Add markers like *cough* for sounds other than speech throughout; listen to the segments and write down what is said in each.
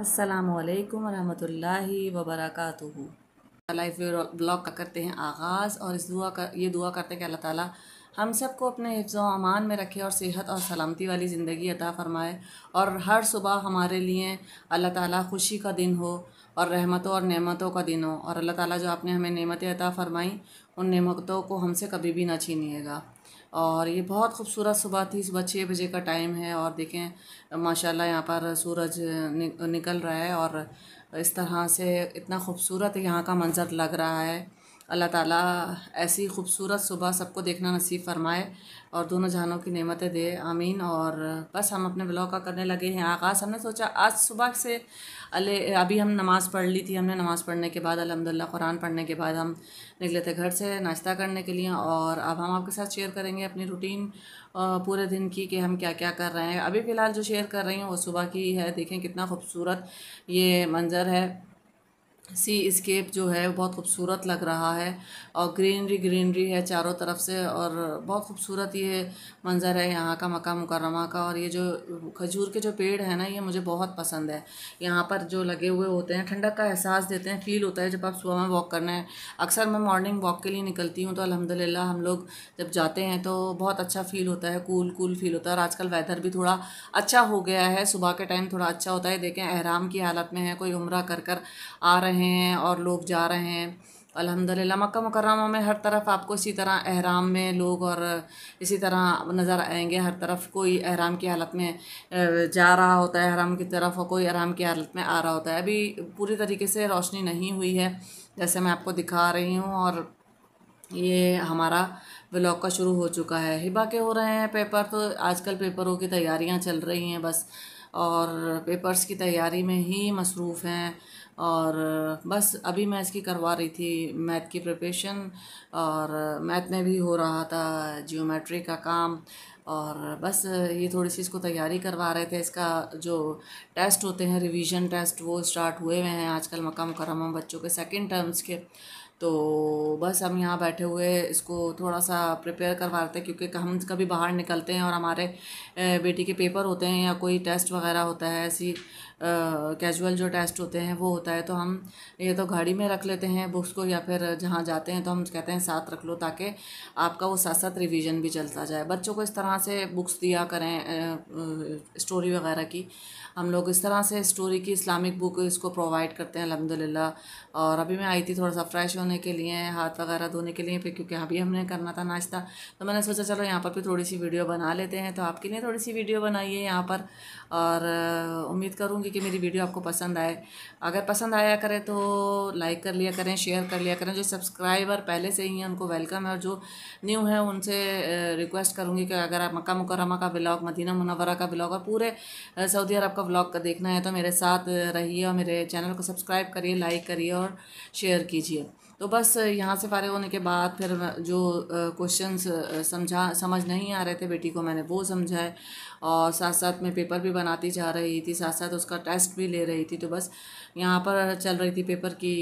असलकम वरहि वबरक life blog का करते हैं आगाज़ और इस दुआ का ये दुआ करते हैं कि अल्लाह ताला हम सबको अपने हिफ्ज़ अमान में रखे और सेहत और सलामती वाली ज़िंदगी अता फ़रमाए और हर सुबह हमारे लिए अल्लाह ताला खुशी का दिन हो और रहमतों और नेमतों का दिन हो और अल्लाह ताला जो आपने हमें नेमतें अता फ़रमाई उन नेमतों को हमसे कभी भी ना छीनिएगा और ये बहुत खूबसूरत सुबह थी सुबह छः बजे का टाइम है और देखें माशाल्लाह यहाँ पर सूरज निकल रहा है और इस तरह से इतना खूबसूरत यहाँ का मंज़र लग रहा है अल्लाह ताला ऐसी खूबसूरत सुबह सबको देखना नसीब फरमाए और दोनों जहानों की नेमतें दे आमीन और बस हम अपने ब्लॉग का करने लगे हैं आगाज़ हमने सोचा आज सुबह से अले अभी हम नमाज़ पढ़ ली थी हमने नमाज़ पढ़ने के बाद अलहमदिल्ला कुरान पढ़ने के बाद हम निकले थे घर से नाश्ता करने के लिए और अब हम आपके साथ शेयर करेंगे अपनी रूटीन पूरे दिन की कि हम क्या क्या कर रहे हैं अभी फ़िलहाल जो शेयर कर रही हूँ वो सुबह की है देखें कितना खूबसूरत ये मंज़र है सी स्केप जो है बहुत खूबसूरत लग रहा है और ग्रीनरी ग्रीनरी है चारों तरफ से और बहुत खूबसूरत ये मंज़र है यहाँ का मक्का मुकरमा का और ये जो खजूर के जो पेड़ है ना ये मुझे बहुत पसंद है यहाँ पर जो लगे हुए होते हैं ठंडक का एहसास देते हैं फील होता है जब आप सुबह में वॉक करना है अक्सर मैं मॉर्निंग वॉक के लिए निकलती हूँ तो अलहमदिल्ला हम लोग जब जाते हैं तो बहुत अच्छा फ़ील होता है कूल कूल फील होता है और आजकल वेदर भी थोड़ा अच्छा हो गया है सुबह के टाइम थोड़ा अच्छा होता है देखें अहराम की हालत में है कोई उम्र कर कर आ रहे रहे हैं और लोग जा रहे हैं अल्हम्दुलिल्लाह मक्का मुकर्रमा में हर तरफ आपको इसी तरह अहराम में लोग और इसी तरह नज़र आएंगे हर तरफ कोई अहराम की हालत में जा रहा होता है अहराम की तरफ और कोई अहराम की हालत में आ रहा होता है अभी पूरी तरीके से रोशनी नहीं हुई है जैसे मैं आपको दिखा रही हूँ और ये हमारा ब्लॉग का शुरू हो चुका है हिबा के हो रहे हैं पेपर तो आजकल पेपरों की तैयारियाँ चल रही हैं बस और पेपर्स की तैयारी में ही मसरूफ़ हैं और बस अभी मैं इसकी करवा रही थी मैथ की प्रिपरेशन और मैथ में भी हो रहा था जियोमेट्री का काम और बस ये थोड़ी सी इसको तैयारी करवा रहे थे इसका जो टेस्ट होते हैं रिवीजन टेस्ट वो स्टार्ट हुए हुए हैं आजकल मक्का मुकरमा बच्चों के सेकंड टर्म्स के तो बस हम यहाँ बैठे हुए इसको थोड़ा सा प्रिपेयर करवा रहे थे क्योंकि हम कभी बाहर निकलते हैं और हमारे बेटी के पेपर होते हैं या कोई टेस्ट वगैरह होता है ऐसी कैजुअल जो टेस्ट होते हैं वो होता है तो हम ये तो घड़ी में रख लेते हैं बुक्स को या फिर जहाँ जाते हैं तो हम कहते हैं साथ रख लो ताकि आपका वो साथ साथ रिविज़न भी चलता जाए बच्चों को इस तरह से बुक्स दिया करें स्टोरी वगैरह की हम लोग इस तरह से स्टोरी की इस्लामिक बुक इसको प्रोवाइड करते हैं अलहमदिल्ला और अभी मैं आई थी थोड़ा सा फ्रेश होने के लिए हाथ वगैरह धोने के लिए फिर क्योंकि अभी हमने करना था नाश्ता तो मैंने सोचा चलो यहाँ पर भी थोड़ी सी वीडियो बना लेते हैं तो आपके लिए थोड़ी सी वीडियो बनाइए यहाँ पर और उम्मीद करूँगी चाहूँगी कि मेरी वीडियो आपको पसंद आए अगर पसंद आया करे तो लाइक कर लिया करें शेयर कर लिया करें जो सब्सक्राइबर पहले से ही हैं उनको वेलकम है और जो न्यू है उनसे रिक्वेस्ट करूँगी कि अगर आप मक्का मुकरमा का ब्लॉग मदीना मुनवरा का ब्लॉग और पूरे सऊदी अरब का ब्लॉग देखना है तो मेरे साथ रहिए और मेरे चैनल को सब्सक्राइब करिए लाइक करिए और शेयर कीजिए तो बस यहाँ से फ़ारे होने के बाद फिर जो क्वेश्चन समझा समझ नहीं आ रहे थे बेटी को मैंने वो समझाए और साथ साथ में पेपर भी बनाती जा रही थी साथ साथ उसका टेस्ट भी ले रही थी तो बस यहाँ पर चल रही थी पेपर की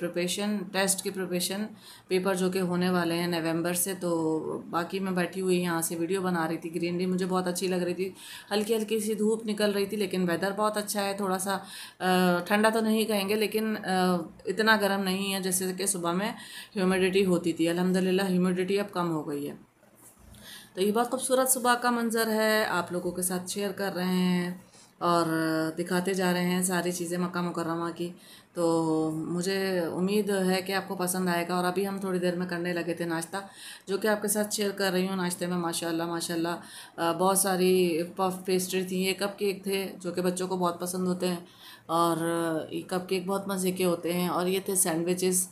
प्रिपरेशन टेस्ट की प्रिपरेशन पेपर जो कि होने वाले हैं नवंबर से तो बाकी मैं बैठी हुई यहाँ से वीडियो बना रही थी ग्रीनरी मुझे बहुत अच्छी लग रही थी हल्की हल्की सी धूप निकल रही थी लेकिन वेदर बहुत अच्छा है थोड़ा सा ठंडा तो नहीं कहेंगे लेकिन इतना गर्म नहीं है जैसे कि सुबह में ह्यूमिडिटी होती थी अलहमदिल्ला ह्यूमिडिटी अब कम हो गई है तो ये बहुत खूबसूरत सुबह का मंज़र है आप लोगों के साथ शेयर कर रहे हैं और दिखाते जा रहे हैं सारी चीज़ें मक्का मुकरमा की तो मुझे उम्मीद है कि आपको पसंद आएगा और अभी हम थोड़ी देर में करने लगे थे नाश्ता जो कि आपके साथ शेयर कर रही हूँ नाश्ते में माशाल्लाह माशाल्लाह बहुत सारी पफ पेस्ट्री थी ये कप केक थे जो कि बच्चों को बहुत पसंद होते हैं और ये कप केक बहुत मज़े के होते हैं और ये थे सैंडविचेस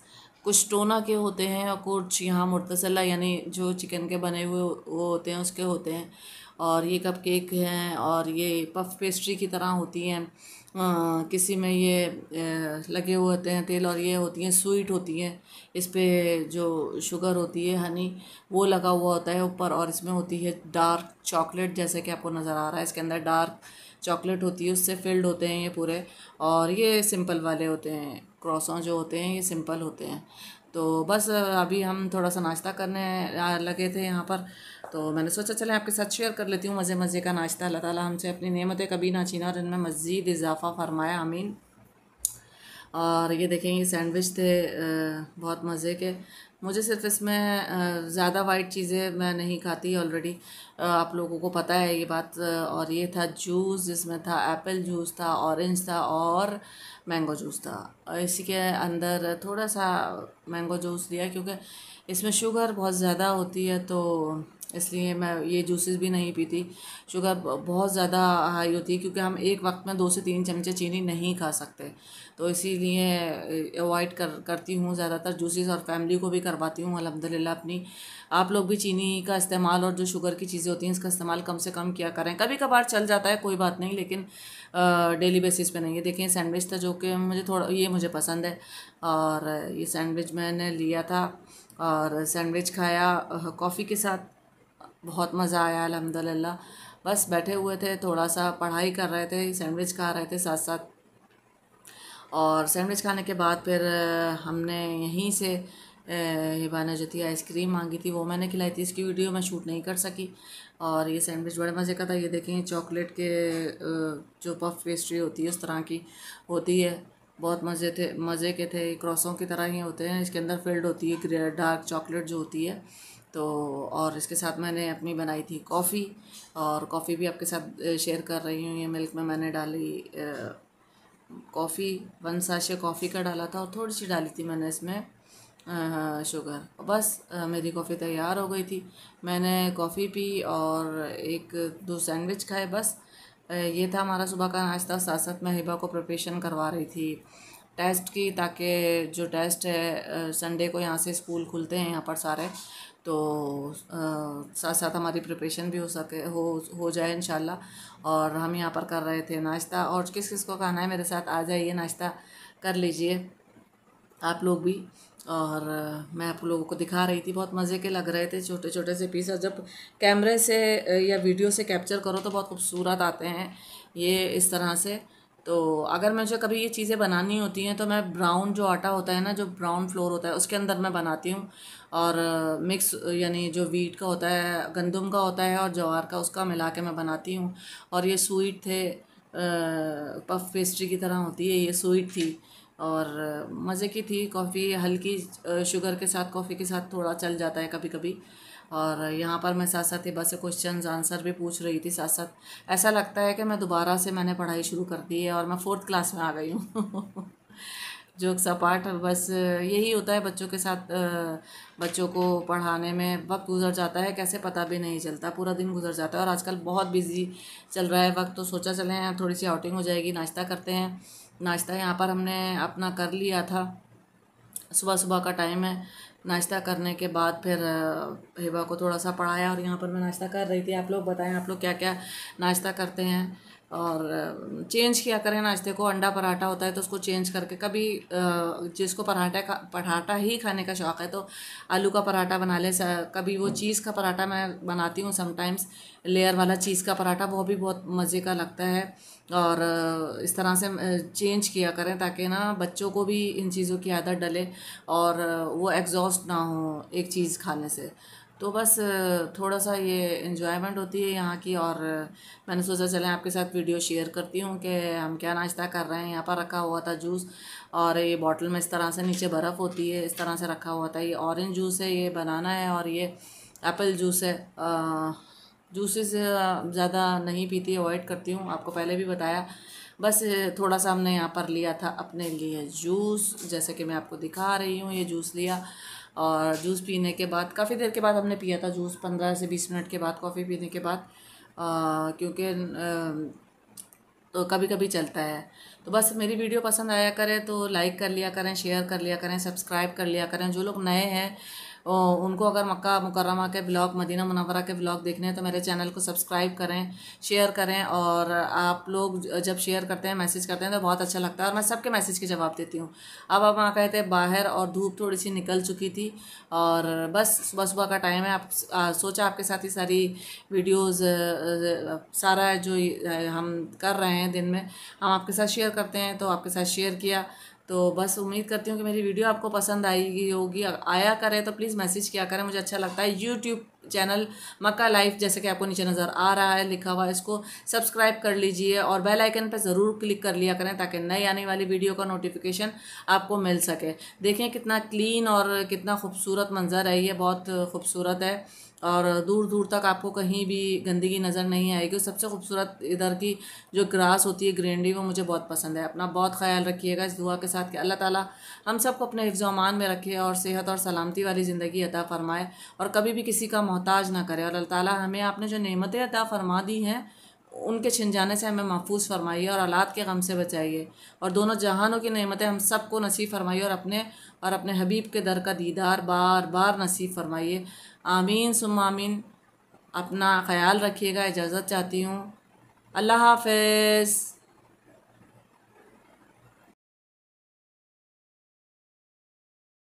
कुछ टोना के होते हैं और कुछ यहाँ मुर्तसला यानी जो चिकन के बने हुए वो होते हैं उसके होते हैं और ये कप केक हैं और ये पफ पेस्ट्री की तरह होती हैं किसी में ये लगे हुए होते हैं तेल और ये होती हैं स्वीट होती हैं इस पर जो शुगर होती है हनी वो लगा हुआ होता है ऊपर और इसमें होती है डार्क चॉकलेट जैसे कि आपको नज़र आ रहा है इसके अंदर डार्क चॉकलेट होती है उससे फिल्ड होते हैं ये पूरे और ये सिंपल वाले होते हैं क्रॉसों जो होते हैं ये सिंपल होते हैं तो बस अभी हम थोड़ा सा नाश्ता करने लगे थे यहाँ पर तो मैंने सोचा चले आपके साथ शेयर कर लेती हूँ मज़े मज़े का नाश्ता अल्लाह ताला हमसे अपनी नेमतें कभी ना छीना और इनमें मज़ीद इजाफ़ा फरमाया अमीन और ये देखेंगे सैंडविच थे बहुत मज़े के मुझे सिर्फ इसमें ज़्यादा वाइट चीज़ें मैं नहीं खाती ऑलरेडी आप लोगों को पता है ये बात और ये था जूस जिसमें था एप्पल जूस था ऑरेंज था और मैंगो जूस था इसी के अंदर थोड़ा सा मैंगो जूस दिया क्योंकि इसमें शुगर बहुत ज़्यादा होती है तो इसलिए मैं ये जूसेस भी नहीं पीती शुगर बहुत ज़्यादा हाई होती है क्योंकि हम एक वक्त में दो से तीन चमचे चीनी नहीं खा सकते तो इसीलिए अवॉइड कर करती हूँ ज़्यादातर जूसेस और फैमिली को भी करवाती हूँ अलहमदिल्ला अपनी आप लोग भी चीनी का इस्तेमाल और जो शुगर की चीज़ें होती हैं इसका इस्तेमाल कम से कम किया करें कभी कभार चल जाता है कोई बात नहीं लेकिन डेली बेसिस पर नहीं है देखिए सैंडविच था तो जो कि मुझे थोड़ा ये मुझे पसंद है और ये सैंडविच मैंने लिया था और सैंडविच खाया कॉफ़ी के साथ बहुत मज़ा आया अलहमदिल्ला बस बैठे हुए थे थोड़ा सा पढ़ाई कर रहे थे सैंडविच खा रहे थे साथ साथ और सैंडविच खाने के बाद फिर हमने यहीं से हिबाना जती आइसक्रीम मांगी थी वो मैंने खिलाई थी इसकी वीडियो मैं शूट नहीं कर सकी और ये सैंडविच बड़े मज़े का था ये देखें चॉकलेट के जो पफ पेस्ट्री होती है उस तरह की होती है बहुत मज़े थे मज़े के थे क्रॉसों की तरह ही होते हैं इसके अंदर फिल्ड होती है डार्क चॉकलेट जो होती है तो और इसके साथ मैंने अपनी बनाई थी कॉफ़ी और कॉफ़ी भी आपके साथ शेयर कर रही हूँ ये मिल्क में मैंने डाली कॉफ़ी वन साशे कॉफ़ी का डाला था और थोड़ी सी डाली थी मैंने इसमें शुगर बस मेरी कॉफ़ी तैयार हो गई थी मैंने कॉफ़ी पी और एक दो सैंडविच खाए बस ये था हमारा सुबह का नाश्ता साथ साथ मैं हिबा को प्रिपरेशन करवा रही थी टेस्ट की ताकि जो टेस्ट है संडे को यहाँ से स्कूल खुलते हैं यहाँ पर सारे तो साथ साथ हमारी प्रिपरेशन भी हो सके हो हो जाए इन और हम यहाँ पर कर रहे थे नाश्ता और किस किस को खाना है मेरे साथ आ जाइए नाश्ता कर लीजिए आप लोग भी और मैं आप लोगों को दिखा रही थी बहुत मज़े के लग रहे थे छोटे छोटे से पीस और जब कैमरे से या वीडियो से कैप्चर करो तो बहुत खूबसूरत आते हैं ये इस तरह से तो अगर मुझे कभी ये चीज़ें बनानी होती हैं तो मैं ब्राउन जो आटा होता है ना जो ब्राउन फ्लोर होता है उसके अंदर मैं बनाती हूँ और मिक्स यानी जो वीट का होता है गंदम का होता है और जवार का उसका मिला के मैं बनाती हूँ और ये स्वीट थे पफ पेस्ट्री की तरह होती है ये स्वीट थी और मज़े की थी कॉफ़ी हल्की शुगर के साथ कॉफ़ी के साथ थोड़ा चल जाता है कभी कभी और यहाँ पर मैं साथ साथ ये बस क्वेश्चन आंसर भी पूछ रही थी साथ साथ ऐसा लगता है कि मैं दोबारा से मैंने पढ़ाई शुरू कर दी है और मैं फ़ोर्थ क्लास में आ गई हूँ *laughs* जोक सपाट बस यही होता है बच्चों के साथ बच्चों को पढ़ाने में वक्त गुजर जाता है कैसे पता भी नहीं चलता पूरा दिन गुजर जाता है और आजकल बहुत बिजी चल रहा है वक्त तो सोचा चले हैं थोड़ी सी आउटिंग हो जाएगी नाश्ता करते हैं नाश्ता यहाँ पर हमने अपना कर लिया था सुबह सुबह का टाइम है नाश्ता करने के बाद फिर हेबा को थोड़ा सा पढ़ाया और यहाँ पर मैं नाश्ता कर रही थी आप लोग बताएं आप लोग क्या क्या नाश्ता करते हैं और चेंज किया करें नाश्ते को अंडा पराठा होता है तो उसको चेंज करके कभी जिसको पराठा का पराठा ही खाने का शौक़ है तो आलू का पराठा बना ले कभी वो चीज़ का पराठा मैं बनाती हूँ समटाइम्स लेयर वाला चीज़ का पराठा वो भी बहुत मज़े का लगता है और इस तरह से चेंज किया करें ताकि ना बच्चों को भी इन चीज़ों की आदत डले और वो एग्जॉस्ट ना हो एक चीज़ खाने से तो बस थोड़ा सा ये इन्जॉयमेंट होती है यहाँ की और मैंने सोचा चलें आपके साथ वीडियो शेयर करती हूँ कि हम क्या नाश्ता कर रहे हैं यहाँ पर रखा हुआ था जूस और ये बॉटल में इस तरह से नीचे बर्फ़ होती है इस तरह से रखा हुआ था ये ऑरेंज जूस है ये बनाना है और ये एप्पल जूस है जूसेस ज़्यादा नहीं पीती अवॉइड करती हूँ आपको पहले भी बताया बस थोड़ा सा हमने यहाँ पर लिया था अपने लिए जूस जैसे कि मैं आपको दिखा रही हूँ ये जूस लिया और जूस पीने के बाद काफ़ी देर के बाद हमने पिया था जूस पंद्रह से बीस मिनट के बाद कॉफ़ी पीने के बाद क्योंकि तो कभी कभी चलता है तो बस मेरी वीडियो पसंद आया करें तो लाइक कर लिया करें शेयर कर लिया करें सब्सक्राइब कर लिया करें जो लोग नए हैं उनको अगर मक्का मुकरमा के ब्लॉग मदीना मुनवरा के ब्लॉग देखने हैं तो मेरे चैनल को सब्सक्राइब करें शेयर करें और आप लोग जब शेयर करते हैं मैसेज करते हैं तो बहुत अच्छा लगता है और मैं सबके मैसेज के जवाब देती हूँ अब आप वहाँ कहते हैं बाहर और धूप थोड़ी सी निकल चुकी थी और बस सुबह सुबह का टाइम है आप सोचा आपके साथ ही सारी वीडियोज़ सारा जो हम कर रहे हैं दिन में हम आपके साथ शेयर करते हैं तो आपके साथ शेयर किया तो बस उम्मीद करती हूँ कि मेरी वीडियो आपको पसंद आई होगी आया करें तो प्लीज़ मैसेज किया करें मुझे अच्छा लगता है यूट्यूब चैनल मक्का लाइफ जैसे कि आपको नीचे नज़र आ रहा है लिखा हुआ है इसको सब्सक्राइब कर लीजिए और बेल आइकन पर ज़रूर क्लिक कर लिया करें ताकि नई आने वाली वीडियो का नोटिफिकेशन आपको मिल सके देखें कितना क्लीन और कितना खूबसूरत मंज़र है ये बहुत खूबसूरत है और दूर दूर तक आपको कहीं भी गंदगी नज़र नहीं आएगी सबसे खूबसूरत इधर की जो ग्रास होती है ग्रीनरी वो मुझे बहुत पसंद है अपना बहुत ख्याल रखिएगा इस दुआ के साथ कि अल्लाह ताला हम सबको अपने हिफ्जमान में रखे और सेहत और सलामती वाली ज़िंदगी अता फ़रमाए और कभी भी किसी का मोहताज ना करे और अल्लाह ताली हमें आपने जो नमतें अता फ़रमा दी हैं उनके छिन जाने से हमें महफूज फरमाइए और औलाद के गम से बचाइए और दोनों जहानों की नमतें हम सबको नसीब फरमाइए और अपने और अपने हबीब के दर का दीदार बार बार नसीब फरमाइए आमीन सुम आमीन अपना ख्याल रखिएगा इजाज़त चाहती हूँ अल्लाह हाफिज़